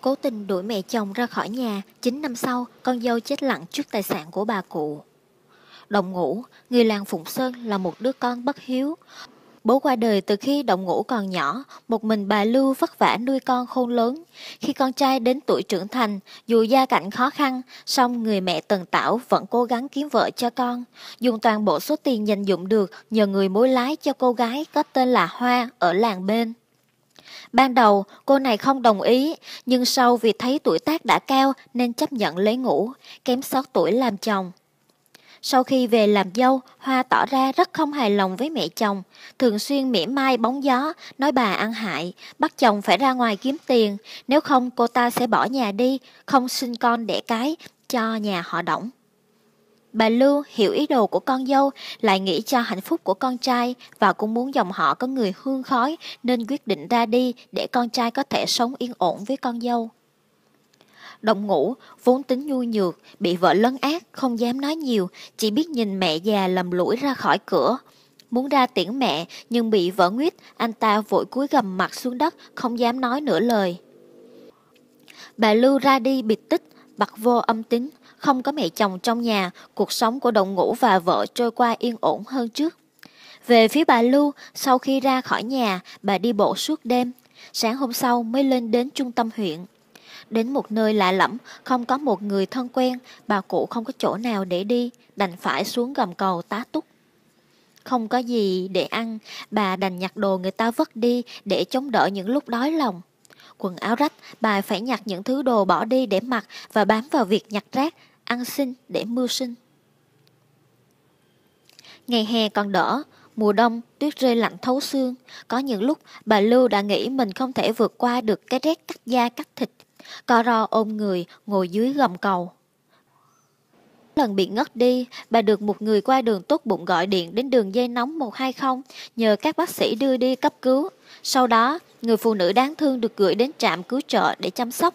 Cố tình đuổi mẹ chồng ra khỏi nhà, 9 năm sau, con dâu chết lặng trước tài sản của bà cụ. Đồng ngũ, người làng Phụng Sơn là một đứa con bất hiếu. Bố qua đời từ khi Đồng ngũ còn nhỏ, một mình bà Lưu vất vả nuôi con khôn lớn. Khi con trai đến tuổi trưởng thành, dù gia cảnh khó khăn, song người mẹ Tần Tảo vẫn cố gắng kiếm vợ cho con, dùng toàn bộ số tiền dành dụng được nhờ người mối lái cho cô gái có tên là Hoa ở làng bên. Ban đầu, cô này không đồng ý, nhưng sau vì thấy tuổi tác đã cao nên chấp nhận lấy ngủ, kém sót tuổi làm chồng. Sau khi về làm dâu, Hoa tỏ ra rất không hài lòng với mẹ chồng, thường xuyên mỉa mai bóng gió, nói bà ăn hại, bắt chồng phải ra ngoài kiếm tiền, nếu không cô ta sẽ bỏ nhà đi, không sinh con đẻ cái, cho nhà họ đổng. Bà Lưu hiểu ý đồ của con dâu, lại nghĩ cho hạnh phúc của con trai và cũng muốn dòng họ có người hương khói nên quyết định ra đi để con trai có thể sống yên ổn với con dâu. Đồng ngủ, vốn tính nhu nhược, bị vợ lấn ác không dám nói nhiều, chỉ biết nhìn mẹ già lầm lũi ra khỏi cửa. Muốn ra tiễn mẹ nhưng bị vợ nguyết, anh ta vội cúi gầm mặt xuống đất, không dám nói nửa lời. Bà Lưu ra đi biệt tích, bật vô âm tính, không có mẹ chồng trong nhà, cuộc sống của đồng ngũ và vợ trôi qua yên ổn hơn trước. Về phía bà Lưu, sau khi ra khỏi nhà, bà đi bộ suốt đêm. Sáng hôm sau mới lên đến trung tâm huyện. Đến một nơi lạ lẫm, không có một người thân quen, bà cụ không có chỗ nào để đi, đành phải xuống gầm cầu tá túc. Không có gì để ăn, bà đành nhặt đồ người ta vứt đi để chống đỡ những lúc đói lòng. Quần áo rách, bà phải nhặt những thứ đồ bỏ đi để mặc và bám vào việc nhặt rác ăn xin để mưu sinh. Ngày hè còn đỡ, mùa đông tuyết rơi lạnh thấu xương, có những lúc bà Lưu đã nghĩ mình không thể vượt qua được cái rét cắt da cắt thịt, co ro ôm người ngồi dưới gầm cầu. Lần bị ngất đi, bà được một người qua đường tốt bụng gọi điện đến đường dây nóng 120 nhờ các bác sĩ đưa đi cấp cứu. Sau đó, người phụ nữ đáng thương được gửi đến trạm cứu trợ để chăm sóc.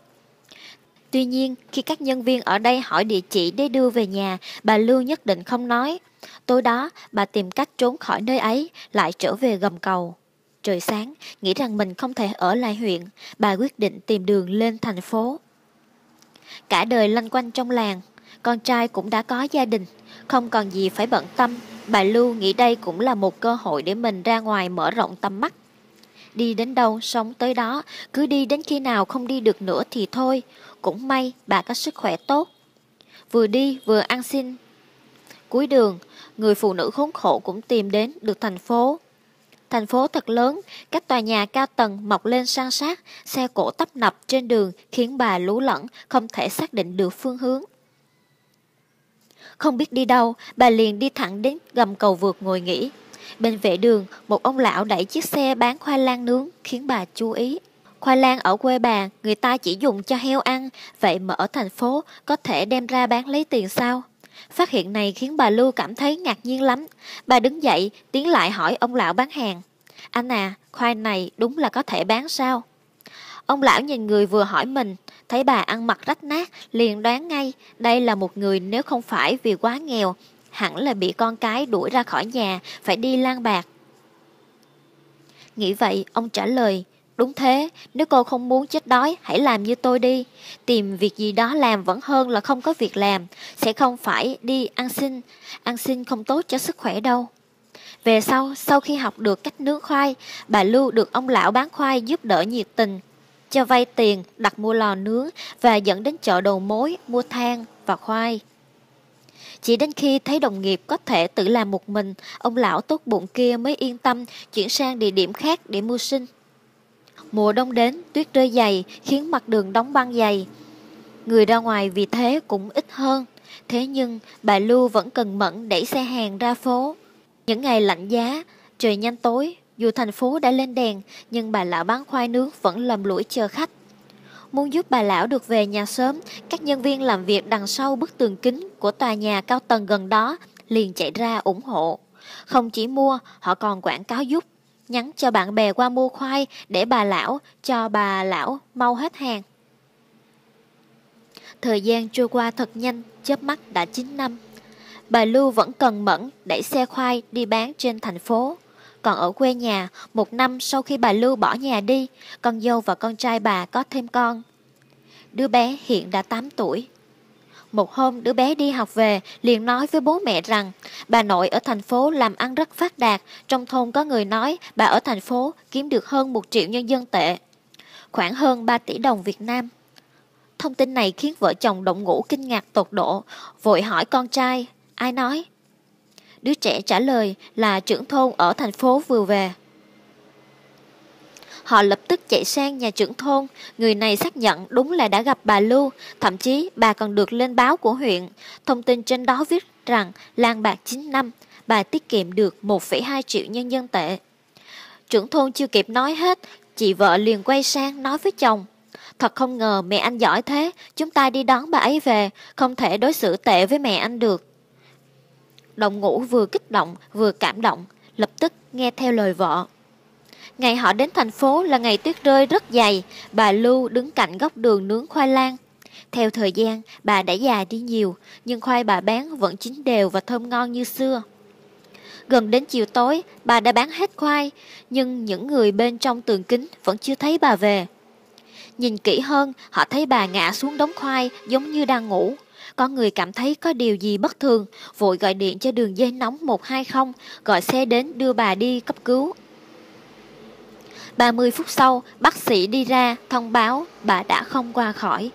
Tuy nhiên, khi các nhân viên ở đây hỏi địa chỉ để đưa về nhà, bà Lưu nhất định không nói. Tối đó, bà tìm cách trốn khỏi nơi ấy, lại trở về gầm cầu. Trời sáng, nghĩ rằng mình không thể ở lại huyện, bà quyết định tìm đường lên thành phố. Cả đời lanh quanh trong làng, con trai cũng đã có gia đình, không còn gì phải bận tâm. Bà Lưu nghĩ đây cũng là một cơ hội để mình ra ngoài mở rộng tầm mắt. Đi đến đâu sống tới đó, cứ đi đến khi nào không đi được nữa thì thôi. Cũng may bà có sức khỏe tốt. Vừa đi vừa ăn xin. Cuối đường, người phụ nữ khốn khổ cũng tìm đến được thành phố. Thành phố thật lớn, các tòa nhà cao tầng mọc lên san sát, xe cổ tấp nập trên đường khiến bà lú lẫn, không thể xác định được phương hướng. Không biết đi đâu, bà liền đi thẳng đến gầm cầu vượt ngồi nghỉ. Bên vệ đường, một ông lão đẩy chiếc xe bán khoai lang nướng khiến bà chú ý. Khoai lang ở quê bà người ta chỉ dùng cho heo ăn, vậy mà ở thành phố có thể đem ra bán lấy tiền sao? Phát hiện này khiến bà Lưu cảm thấy ngạc nhiên lắm. Bà đứng dậy, tiến lại hỏi ông lão bán hàng. Anh à, khoai này đúng là có thể bán sao? Ông lão nhìn người vừa hỏi mình, thấy bà ăn mặc rách nát, liền đoán ngay đây là một người nếu không phải vì quá nghèo, hẳn là bị con cái đuổi ra khỏi nhà, phải đi lang bạc. Nghĩ vậy, ông trả lời, Đúng thế, nếu cô không muốn chết đói, hãy làm như tôi đi. Tìm việc gì đó làm vẫn hơn là không có việc làm, sẽ không phải đi ăn xin. Ăn xin không tốt cho sức khỏe đâu. Về sau, sau khi học được cách nướng khoai, bà Lưu được ông lão bán khoai giúp đỡ nhiệt tình, cho vay tiền, đặt mua lò nướng và dẫn đến chợ đầu mối, mua than và khoai. Chỉ đến khi thấy đồng nghiệp có thể tự làm một mình, ông lão tốt bụng kia mới yên tâm chuyển sang địa điểm khác để mưu sinh. Mùa đông đến, tuyết rơi dày khiến mặt đường đóng băng dày. Người ra ngoài vì thế cũng ít hơn. Thế nhưng, bà Lưu vẫn cần mẫn đẩy xe hàng ra phố. Những ngày lạnh giá, trời nhanh tối, dù thành phố đã lên đèn, nhưng bà lão bán khoai nước vẫn lầm lũi chờ khách. Muốn giúp bà lão được về nhà sớm, các nhân viên làm việc đằng sau bức tường kính của tòa nhà cao tầng gần đó liền chạy ra ủng hộ. Không chỉ mua, họ còn quảng cáo giúp nhắn cho bạn bè qua mua khoai để bà lão, cho bà lão mau hết hàng. Thời gian trôi qua thật nhanh, chớp mắt đã 9 năm. Bà Lưu vẫn cần mẫn đẩy xe khoai đi bán trên thành phố. Còn ở quê nhà, một năm sau khi bà Lưu bỏ nhà đi, con dâu và con trai bà có thêm con. Đứa bé hiện đã 8 tuổi, một hôm đứa bé đi học về liền nói với bố mẹ rằng bà nội ở thành phố làm ăn rất phát đạt, trong thôn có người nói bà ở thành phố kiếm được hơn 1 triệu nhân dân tệ, khoảng hơn 3 tỷ đồng Việt Nam. Thông tin này khiến vợ chồng động ngũ kinh ngạc tột độ, vội hỏi con trai, ai nói? Đứa trẻ trả lời là trưởng thôn ở thành phố vừa về. Họ lập tức chạy sang nhà trưởng thôn, người này xác nhận đúng là đã gặp bà Lưu, thậm chí bà còn được lên báo của huyện. Thông tin trên đó viết rằng lan bạc 9 năm, bà tiết kiệm được 1,2 triệu nhân dân tệ. Trưởng thôn chưa kịp nói hết, chị vợ liền quay sang nói với chồng. Thật không ngờ mẹ anh giỏi thế, chúng ta đi đón bà ấy về, không thể đối xử tệ với mẹ anh được. Đồng ngũ vừa kích động vừa cảm động, lập tức nghe theo lời vợ. Ngày họ đến thành phố là ngày tuyết rơi rất dày, bà Lưu đứng cạnh góc đường nướng khoai lang. Theo thời gian, bà đã già đi nhiều, nhưng khoai bà bán vẫn chín đều và thơm ngon như xưa. Gần đến chiều tối, bà đã bán hết khoai, nhưng những người bên trong tường kính vẫn chưa thấy bà về. Nhìn kỹ hơn, họ thấy bà ngã xuống đống khoai giống như đang ngủ. Có người cảm thấy có điều gì bất thường, vội gọi điện cho đường dây nóng 120, gọi xe đến đưa bà đi cấp cứu. 30 phút sau, bác sĩ đi ra thông báo bà đã không qua khỏi.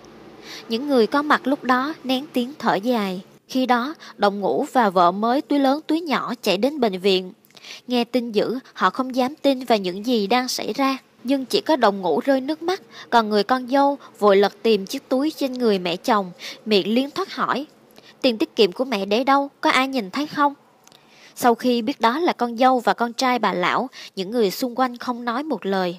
Những người có mặt lúc đó nén tiếng thở dài. Khi đó, đồng ngũ và vợ mới túi lớn túi nhỏ chạy đến bệnh viện. Nghe tin dữ, họ không dám tin vào những gì đang xảy ra. Nhưng chỉ có đồng ngũ rơi nước mắt, còn người con dâu vội lật tìm chiếc túi trên người mẹ chồng, miệng liên thoát hỏi. Tiền tiết kiệm của mẹ để đâu, có ai nhìn thấy không? Sau khi biết đó là con dâu và con trai bà lão, những người xung quanh không nói một lời.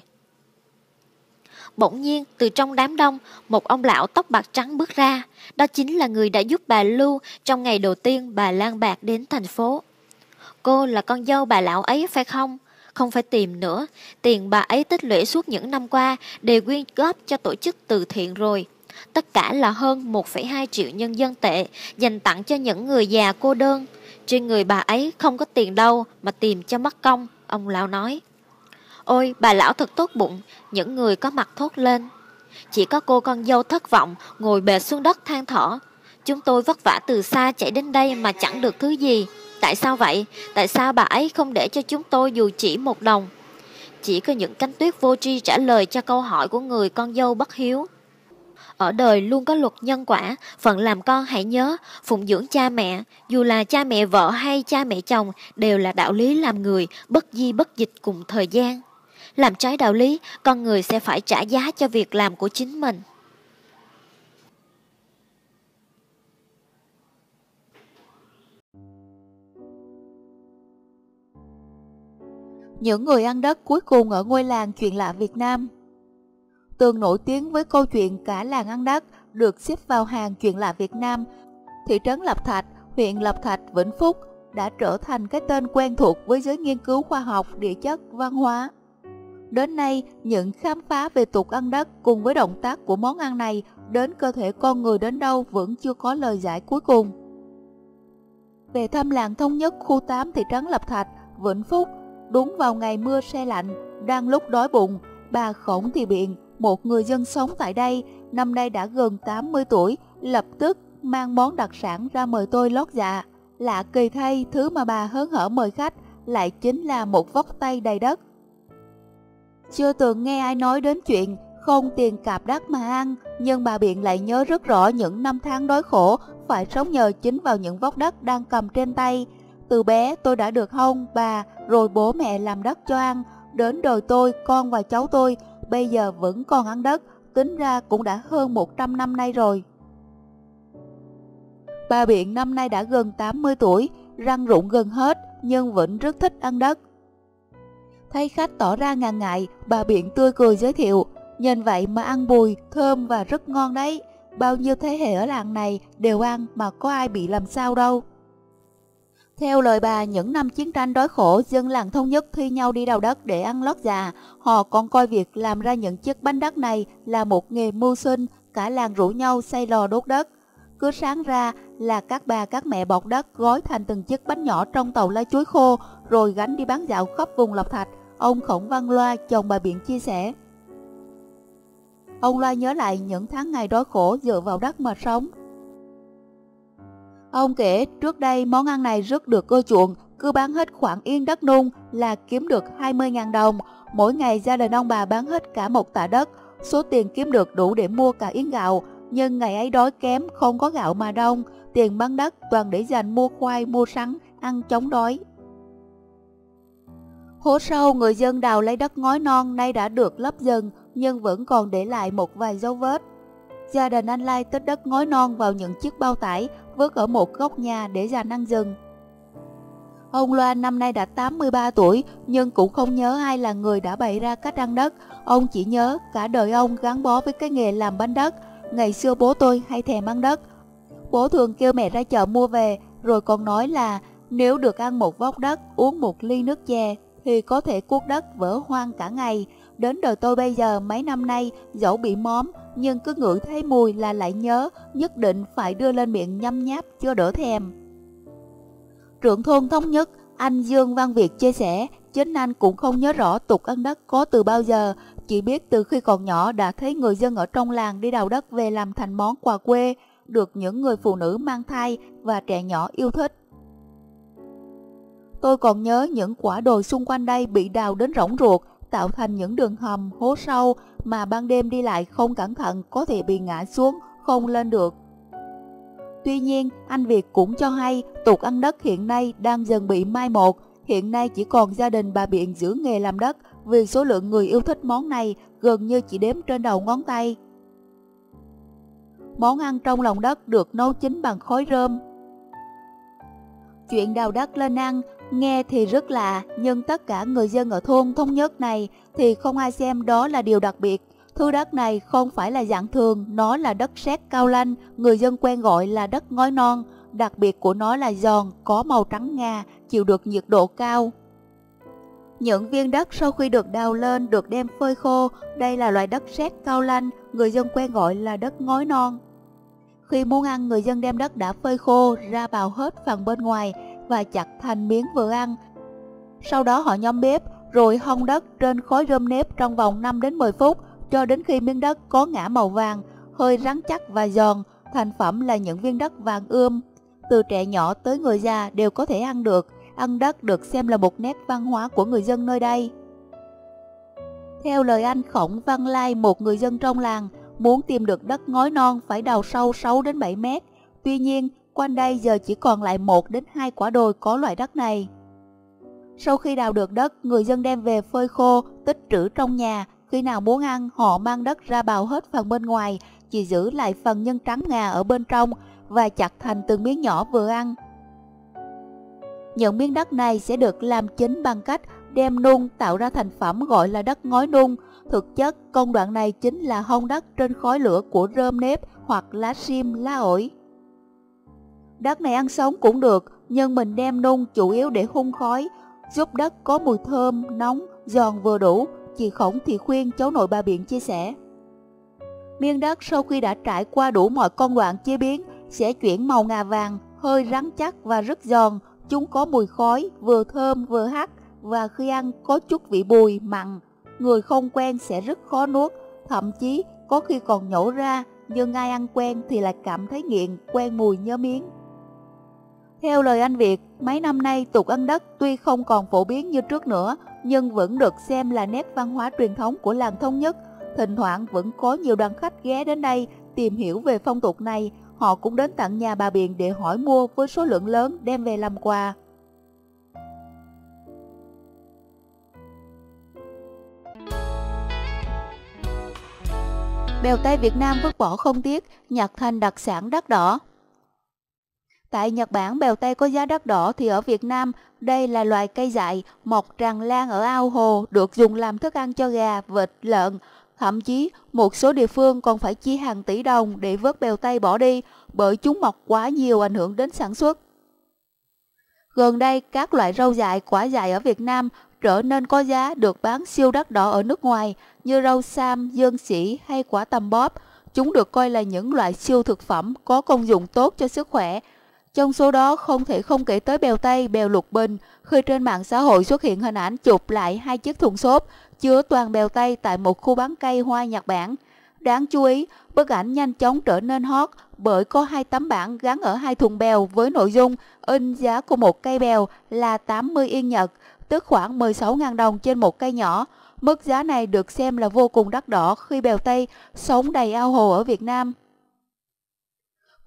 Bỗng nhiên, từ trong đám đông, một ông lão tóc bạc trắng bước ra. Đó chính là người đã giúp bà Lưu trong ngày đầu tiên bà Lan Bạc đến thành phố. Cô là con dâu bà lão ấy phải không? Không phải tìm nữa, tiền bà ấy tích lũy suốt những năm qua đều quyên góp cho tổ chức từ thiện rồi. Tất cả là hơn 1,2 triệu nhân dân tệ dành tặng cho những người già cô đơn trên người bà ấy không có tiền đâu mà tìm cho mất công, ông lão nói. Ôi, bà lão thật tốt bụng, những người có mặt thốt lên. Chỉ có cô con dâu thất vọng ngồi bệt xuống đất than thở. Chúng tôi vất vả từ xa chạy đến đây mà chẳng được thứ gì. Tại sao vậy? Tại sao bà ấy không để cho chúng tôi dù chỉ một đồng? Chỉ có những cánh tuyết vô tri trả lời cho câu hỏi của người con dâu bất hiếu ở đời luôn có luật nhân quả, phận làm con hãy nhớ, phụng dưỡng cha mẹ, dù là cha mẹ vợ hay cha mẹ chồng, đều là đạo lý làm người, bất di bất dịch cùng thời gian. Làm trái đạo lý, con người sẽ phải trả giá cho việc làm của chính mình. những người ăn đất cuối cùng ở ngôi làng chuyện lạ Việt Nam tường nổi tiếng với câu chuyện cả làng ăn đất, được xếp vào hàng chuyện lạ Việt Nam. Thị trấn Lập Thạch, huyện Lập Thạch, Vĩnh Phúc đã trở thành cái tên quen thuộc với giới nghiên cứu khoa học, địa chất, văn hóa. Đến nay, những khám phá về tục ăn đất cùng với động tác của món ăn này đến cơ thể con người đến đâu vẫn chưa có lời giải cuối cùng. Về thăm làng thống nhất khu 8 thị trấn Lập Thạch, Vĩnh Phúc, đúng vào ngày mưa xe lạnh, đang lúc đói bụng, bà khổng thì biện một người dân sống tại đây, năm nay đã gần 80 tuổi, lập tức mang món đặc sản ra mời tôi lót dạ. Lạ kỳ thay, thứ mà bà hớn hở mời khách lại chính là một vóc tay đầy đất. Chưa từng nghe ai nói đến chuyện không tiền cạp đắt mà ăn, nhưng bà Biện lại nhớ rất rõ những năm tháng đói khổ phải sống nhờ chính vào những vóc đất đang cầm trên tay. Từ bé tôi đã được hông, bà, rồi bố mẹ làm đất cho ăn, đến đời tôi, con và cháu tôi bây giờ vẫn còn ăn đất, tính ra cũng đã hơn 100 năm nay rồi. Bà Biện năm nay đã gần 80 tuổi, răng rụng gần hết nhưng vẫn rất thích ăn đất. Thấy khách tỏ ra ngần ngại, bà Biện tươi cười giới thiệu, nhìn vậy mà ăn bùi, thơm và rất ngon đấy. Bao nhiêu thế hệ ở làng này đều ăn mà có ai bị làm sao đâu. Theo lời bà, những năm chiến tranh đói khổ, dân làng thống nhất thi nhau đi đào đất để ăn lót già. Họ còn coi việc làm ra những chiếc bánh đất này là một nghề mưu sinh, cả làng rủ nhau xây lò đốt đất. Cứ sáng ra là các bà các mẹ bọc đất gói thành từng chiếc bánh nhỏ trong tàu lá chuối khô rồi gánh đi bán dạo khắp vùng Lộc Thạch. Ông Khổng Văn Loa, chồng bà Biện chia sẻ. Ông Loa nhớ lại những tháng ngày đói khổ dựa vào đất mà sống, Ông kể trước đây món ăn này rất được ưa chuộng, cứ bán hết khoảng yên đất nung là kiếm được 20.000 đồng. Mỗi ngày gia đình ông bà bán hết cả một tạ đất, số tiền kiếm được đủ để mua cả yến gạo. Nhưng ngày ấy đói kém, không có gạo mà đông, tiền bán đất toàn để dành mua khoai, mua sắn, ăn chống đói. Hố sâu người dân đào lấy đất ngói non nay đã được lấp dần nhưng vẫn còn để lại một vài dấu vết. Gia đình anh Lai tích đất ngói non vào những chiếc bao tải vứt ở một góc nhà để già năng rừng. Ông Loan năm nay đã 83 tuổi nhưng cũng không nhớ ai là người đã bày ra cách ăn đất. Ông chỉ nhớ cả đời ông gắn bó với cái nghề làm bánh đất. Ngày xưa bố tôi hay thèm ăn đất. Bố thường kêu mẹ ra chợ mua về rồi còn nói là nếu được ăn một vóc đất, uống một ly nước chè thì có thể cuốc đất vỡ hoang cả ngày. Đến đời tôi bây giờ mấy năm nay dẫu bị móm nhưng cứ ngửi thấy mùi là lại nhớ nhất định phải đưa lên miệng nhấm nháp chưa đỡ thèm. Trưởng thôn thống nhất anh Dương Văn Việt chia sẻ chính anh cũng không nhớ rõ tục ăn đất có từ bao giờ chỉ biết từ khi còn nhỏ đã thấy người dân ở trong làng đi đào đất về làm thành món quà quê được những người phụ nữ mang thai và trẻ nhỏ yêu thích. Tôi còn nhớ những quả đồi xung quanh đây bị đào đến rỗng ruột, tạo thành những đường hầm, hố sâu mà ban đêm đi lại không cẩn thận có thể bị ngã xuống, không lên được. Tuy nhiên, anh Việt cũng cho hay tục ăn đất hiện nay đang dần bị mai một, hiện nay chỉ còn gia đình bà Biện giữ nghề làm đất vì số lượng người yêu thích món này gần như chỉ đếm trên đầu ngón tay. Món ăn trong lòng đất được nấu chín bằng khói rơm. Chuyện đào đất lên ăn Nghe thì rất lạ, nhưng tất cả người dân ở thôn Thống Nhất này thì không ai xem đó là điều đặc biệt. Thứ đất này không phải là dạng thường, nó là đất sét cao lanh, người dân quen gọi là đất ngói non. Đặc biệt của nó là giòn, có màu trắng ngà, chịu được nhiệt độ cao. Những viên đất sau khi được đào lên được đem phơi khô, đây là loại đất sét cao lanh, người dân quen gọi là đất ngói non. Khi muốn ăn, người dân đem đất đã phơi khô ra bào hết phần bên ngoài, và chặt thành miếng vừa ăn. Sau đó họ nhóm bếp rồi hong đất trên khối rơm nếp trong vòng 5 đến 10 phút cho đến khi miếng đất có ngã màu vàng, hơi rắn chắc và giòn, thành phẩm là những viên đất vàng ươm. Từ trẻ nhỏ tới người già đều có thể ăn được, ăn đất được xem là một nét văn hóa của người dân nơi đây. Theo lời anh Khổng Văn Lai, một người dân trong làng, muốn tìm được đất ngói non phải đào sâu 6 đến 7 mét. Tuy nhiên, Quanh đây giờ chỉ còn lại một đến hai quả đồi có loại đất này. Sau khi đào được đất, người dân đem về phơi khô, tích trữ trong nhà. Khi nào muốn ăn, họ mang đất ra bào hết phần bên ngoài, chỉ giữ lại phần nhân trắng ngà ở bên trong và chặt thành từng miếng nhỏ vừa ăn. Những miếng đất này sẽ được làm chính bằng cách đem nung tạo ra thành phẩm gọi là đất ngói nung. Thực chất, công đoạn này chính là hông đất trên khói lửa của rơm nếp hoặc lá sim, lá ổi. Đất này ăn sống cũng được, nhưng mình đem nung chủ yếu để hun khói, giúp đất có mùi thơm, nóng, giòn vừa đủ, chị Khổng thì khuyên cháu nội bà Biện chia sẻ. miên đất sau khi đã trải qua đủ mọi con đoạn chế biến sẽ chuyển màu ngà vàng, hơi rắn chắc và rất giòn, chúng có mùi khói, vừa thơm vừa hắc và khi ăn có chút vị bùi, mặn. Người không quen sẽ rất khó nuốt, thậm chí có khi còn nhổ ra, nhưng ai ăn quen thì lại cảm thấy nghiện, quen mùi nhớ miếng. Theo lời anh Việt, mấy năm nay tục ăn đất tuy không còn phổ biến như trước nữa, nhưng vẫn được xem là nét văn hóa truyền thống của làng thống nhất. Thỉnh thoảng vẫn có nhiều đoàn khách ghé đến đây tìm hiểu về phong tục này, họ cũng đến tận nhà bà Biền để hỏi mua với số lượng lớn đem về làm quà. Bèo tay Việt Nam vứt bỏ không tiếc, nhặt thành đặc sản đắt đỏ, Tại Nhật Bản, bèo Tây có giá đắt đỏ thì ở Việt Nam, đây là loài cây dại mọc tràn lan ở ao hồ, được dùng làm thức ăn cho gà, vịt, lợn. Thậm chí, một số địa phương còn phải chi hàng tỷ đồng để vớt bèo Tây bỏ đi, bởi chúng mọc quá nhiều ảnh hưởng đến sản xuất. Gần đây, các loại rau dại, quả dại ở Việt Nam trở nên có giá được bán siêu đắt đỏ ở nước ngoài như rau sam, dương sĩ hay quả tầm bóp. Chúng được coi là những loại siêu thực phẩm có công dụng tốt cho sức khỏe, trong số đó không thể không kể tới bèo Tây, bèo Lục Bình khi trên mạng xã hội xuất hiện hình ảnh chụp lại hai chiếc thùng xốp chứa toàn bèo Tây tại một khu bán cây hoa Nhật Bản. Đáng chú ý, bức ảnh nhanh chóng trở nên hot bởi có hai tấm bảng gắn ở hai thùng bèo với nội dung in giá của một cây bèo là 80 yên Nhật, tức khoảng 16.000 đồng trên một cây nhỏ. Mức giá này được xem là vô cùng đắt đỏ khi bèo Tây sống đầy ao hồ ở Việt Nam.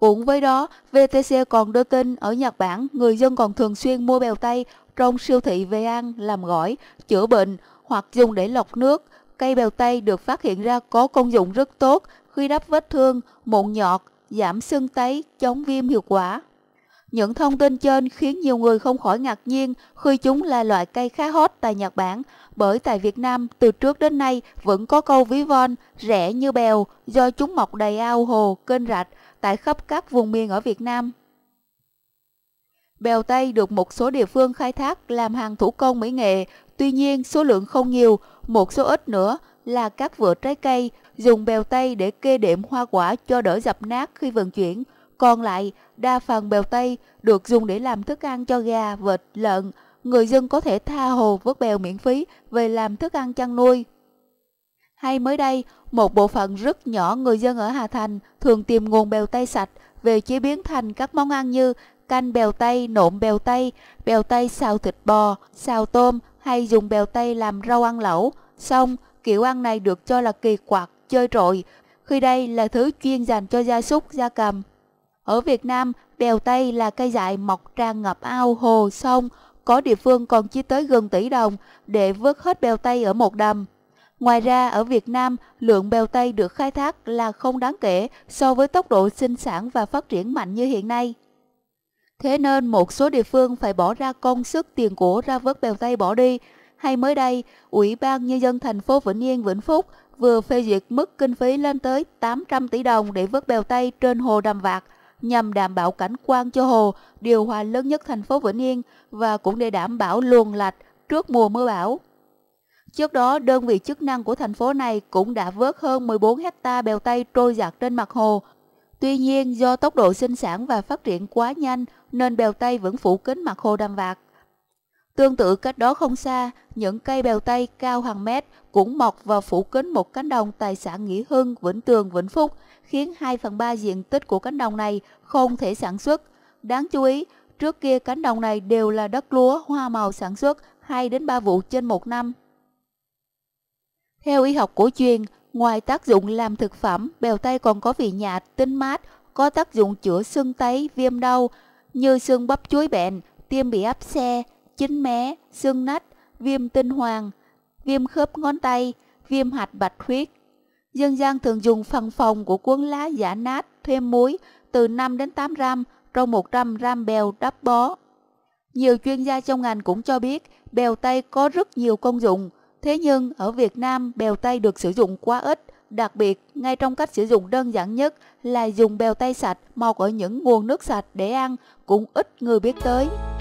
Cũng với đó, VTC còn đưa tin ở Nhật Bản, người dân còn thường xuyên mua bèo tây trong siêu thị về ăn, làm gỏi, chữa bệnh hoặc dùng để lọc nước. Cây bèo tây được phát hiện ra có công dụng rất tốt khi đắp vết thương, mụn nhọt, giảm sưng tấy, chống viêm hiệu quả. Những thông tin trên khiến nhiều người không khỏi ngạc nhiên khi chúng là loại cây khá hot tại Nhật Bản, bởi tại Việt Nam từ trước đến nay vẫn có câu ví von rẻ như bèo do chúng mọc đầy ao hồ, kênh rạch, tại khắp các vùng miền ở Việt Nam. Bèo Tây được một số địa phương khai thác làm hàng thủ công mỹ nghệ, tuy nhiên số lượng không nhiều, một số ít nữa là các vựa trái cây dùng bèo Tây để kê đệm hoa quả cho đỡ dập nát khi vận chuyển. Còn lại, đa phần bèo Tây được dùng để làm thức ăn cho gà, vịt, lợn. Người dân có thể tha hồ vớt bèo miễn phí về làm thức ăn chăn nuôi. Hay mới đây, một bộ phận rất nhỏ người dân ở Hà Thành thường tìm nguồn bèo tây sạch về chế biến thành các món ăn như canh bèo tây, nộm bèo tây, bèo tây xào thịt bò, xào tôm hay dùng bèo tây làm rau ăn lẩu. Xong, kiểu ăn này được cho là kỳ quặc, chơi trội, khi đây là thứ chuyên dành cho gia súc, gia cầm. Ở Việt Nam, bèo tây là cây dại mọc tràn ngập ao, hồ, sông, có địa phương còn chi tới gần tỷ đồng để vớt hết bèo tây ở một đầm. Ngoài ra, ở Việt Nam, lượng bèo Tây được khai thác là không đáng kể so với tốc độ sinh sản và phát triển mạnh như hiện nay. Thế nên một số địa phương phải bỏ ra công sức tiền của ra vớt bèo Tây bỏ đi. Hay mới đây, Ủy ban Nhân dân thành phố Vĩnh Yên Vĩnh Phúc vừa phê duyệt mức kinh phí lên tới 800 tỷ đồng để vớt bèo Tây trên hồ Đàm Vạc nhằm đảm bảo cảnh quan cho hồ, điều hòa lớn nhất thành phố Vĩnh Yên và cũng để đảm bảo luồng lạch trước mùa mưa bão. Trước đó, đơn vị chức năng của thành phố này cũng đã vớt hơn 14 hecta bèo tây trôi giặt trên mặt hồ. Tuy nhiên, do tốc độ sinh sản và phát triển quá nhanh nên bèo tây vẫn phủ kín mặt hồ đầm Vạc. Tương tự cách đó không xa, những cây bèo tây cao hàng mét cũng mọc và phủ kín một cánh đồng tại xã Nghĩa Hưng, Vĩnh Tường, Vĩnh Phúc, khiến 2 phần 3 diện tích của cánh đồng này không thể sản xuất. Đáng chú ý, trước kia cánh đồng này đều là đất lúa hoa màu sản xuất 2 3 vụ trên một năm. Theo y học cổ truyền, ngoài tác dụng làm thực phẩm, bèo tây còn có vị nhạt, tinh mát, có tác dụng chữa sưng tấy, viêm đau như sưng bắp chuối bẹn, tiêm bị áp xe, chín mé, sưng nách, viêm tinh hoàng, viêm khớp ngón tay, viêm hạch bạch huyết. Dân gian thường dùng phần phòng của cuốn lá giả nát thêm muối từ 5 đến 8 gram trong 100 gram bèo đắp bó. Nhiều chuyên gia trong ngành cũng cho biết bèo tây có rất nhiều công dụng – Thế nhưng ở Việt Nam bèo tay được sử dụng quá ít, đặc biệt ngay trong cách sử dụng đơn giản nhất là dùng bèo tay sạch mọc ở những nguồn nước sạch để ăn cũng ít người biết tới.